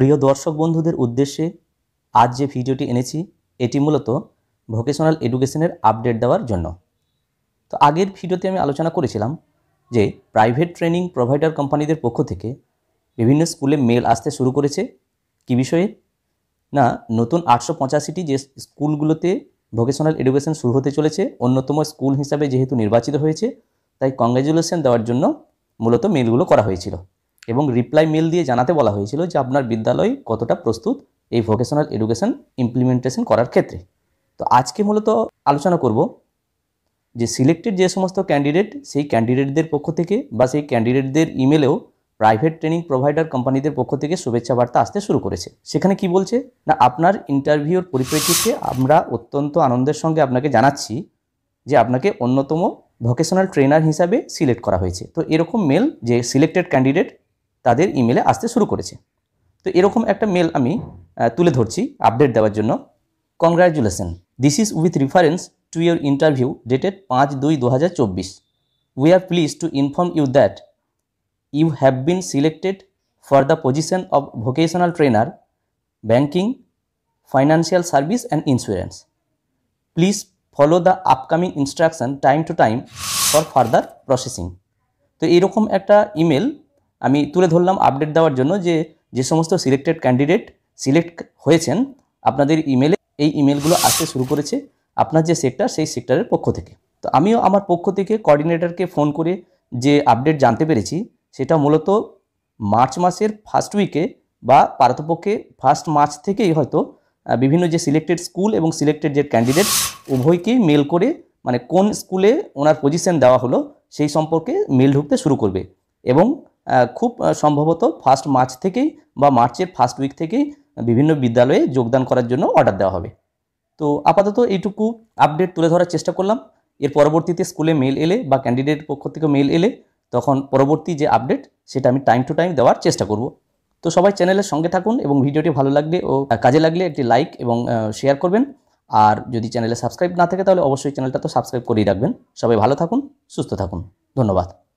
প্রিয় দর্শক বন্ধুদের উদ্দেশ্যে আজ যে ভিডিওটি এনেছি এটি মূলত ভোকেশনাল এডুকেশনের আপডেট দেওয়ার জন্য তো আগের ভিডিওতে আমি আলোচনা করেছিলাম যে প্রাইভেট ট্রেনিং প্রোভাইডার কোম্পানিদের পক্ষ থেকে বিভিন্ন স্কুলে মেল আসতে শুরু করেছে কি বিষয়ে না নতুন আটশো পঁচাশিটি যে স্কুলগুলোতে ভোকেশনাল এডুকেশন শুরু হতে চলেছে অন্যতম স্কুল হিসাবে যেহেতু নির্বাচিত হয়েছে তাই কংগ্রেচুলেশন দেওয়ার জন্য মূলত মেলগুলো করা হয়েছিল এবং রিপ্লাই মেল দিয়ে জানাতে বলা হয়েছিল যে আপনার বিদ্যালয় কতটা প্রস্তুত এই ভোকেশনাল এডুকেশন ইমপ্লিমেন্টেশন করার ক্ষেত্রে তো আজকে মূলত আলোচনা করব যে সিলেক্টেড যে সমস্ত ক্যান্ডিডেট সেই ক্যান্ডিডেটদের পক্ষ থেকে বা সেই ক্যান্ডিডেটদের ইমেলেও প্রাইভেট ট্রেনিং প্রোভাইডার কোম্পানিদের পক্ষ থেকে শুভেচ্ছা বার্তা আসতে শুরু করেছে সেখানে কি বলছে না আপনার ইন্টারভিউর পরিপ্রেক্ষিতে আমরা অত্যন্ত আনন্দের সঙ্গে আপনাকে জানাচ্ছি যে আপনাকে অন্যতম ভোকেশনাল ট্রেনার হিসাবে সিলেক্ট করা হয়েছে তো এরকম মেল যে সিলেক্টেড ক্যান্ডিডেট তাদের ইমেলে আসতে শুরু করেছে তো এরকম একটা মেল আমি তুলে ধরছি আপডেট দেওয়ার জন্য congratulation this is with reference to your interview dated পাঁচ দুই দু হাজার চব্বিশ we are please to inform you that you have been selected for the position of vocational trainer banking financial service and insurance please follow the upcoming instruction time to time for further processing তো এরকম একটা email আমি তুলে ধরলাম update দেওয়ার জন্য যে যে সমস্ত সিলেক্টেড ক্যান্ডিডেট সিলেক্ট হয়েছেন আপনাদের ইমেলে এই ইমেলগুলো আসতে শুরু করেছে আপনার যে সেক্টর সেই সেক্টরের পক্ষ থেকে তো আমিও আমার পক্ষ থেকে কোঅর্ডিনেটরকে ফোন করে যে আপডেট জানতে পেরেছি সেটা মূলত মার্চ মাসের ফার্স্ট উইকে বা পারতপক্ষে ফার্স্ট মার্চ থেকেই হয়তো বিভিন্ন যে সিলেক্টেড স্কুল এবং সিলেক্টেড যে ক্যান্ডিডেট উভয়কেই মেল করে মানে কোন স্কুলে ওনার পজিশন দেওয়া হলো সেই সম্পর্কে মেল ঢুকতে শুরু করবে এবং খুব সম্ভবত ফার্স্ট মার্চ থেকেই বা মার্চের ফার্স্ট উইক থেকেই বিভিন্ন বিদ্যালয়ে যোগদান করার জন্য অর্ডার দেওয়া হবে তো আপাতত এইটুকু আপডেট তুলে ধরার চেষ্টা করলাম এর পরবর্তীতে স্কুলে মেল এলে বা ক্যান্ডিডেট পক্ষ থেকে মেল এলে তখন পরবর্তী যে আপডেট সেটা আমি টাইম টু টাইম দেওয়ার চেষ্টা করব তো সবাই চ্যানেলের সঙ্গে থাকুন এবং ভিডিওটি ভালো লাগলে ও কাজে লাগলে একটি লাইক এবং শেয়ার করবেন আর যদি চ্যানেলে সাবস্ক্রাইব না থাকে তাহলে অবশ্যই চ্যানেলটা তো সাবস্ক্রাইব করেই রাখবেন সবাই ভালো থাকুন সুস্থ থাকুন ধন্যবাদ